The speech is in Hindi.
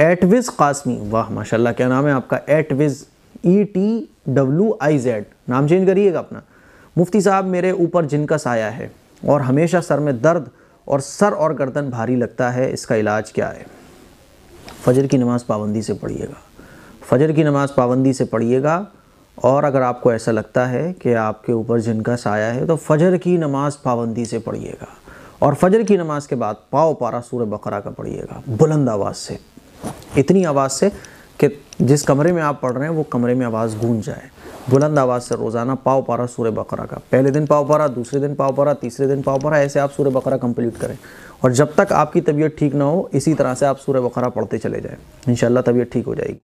एटविज कासमी वाह माशाल्लाह क्या नाम है आपका एटविज E e T W I Z नाम चेंज करिएगा अपना मुफ्ती साहब मेरे ऊपर जिनका साया है और हमेशा सर में दर्द और सर और गर्दन भारी लगता है इसका इलाज क्या है फजर की नमाज़ पाबंदी से पढ़िएगा फजर की नमाज़ पाबंदी से पढ़िएगा और अगर आपको ऐसा लगता है कि आपके ऊपर जिनका साया है तो फजर की नमाज़ पाबंदी से पढ़िएगा और फजर की नमाज़ के बाद पाओ पारा सूर्य बकरा का पढ़िएगा बुलंद आवाज़ से इतनी आवाज़ से कि जिस कमरे में आप पढ़ रहे हैं वो कमरे में आवाज़ गूंज जाए बुलंद आवाज़ से रोज़ाना पाव पारा सूर्य बकरा का पहले दिन पाव पारा दूसरे दिन पाव पारा तीसरे दिन पाव पारा ऐसे आप सूर्य बकरा कंप्लीट करें और जब तक आपकी तबीयत ठीक ना हो इसी तरह से आप सूर्य बकरा पढ़ते चले जाएँ इन तबीयत ठीक हो जाएगी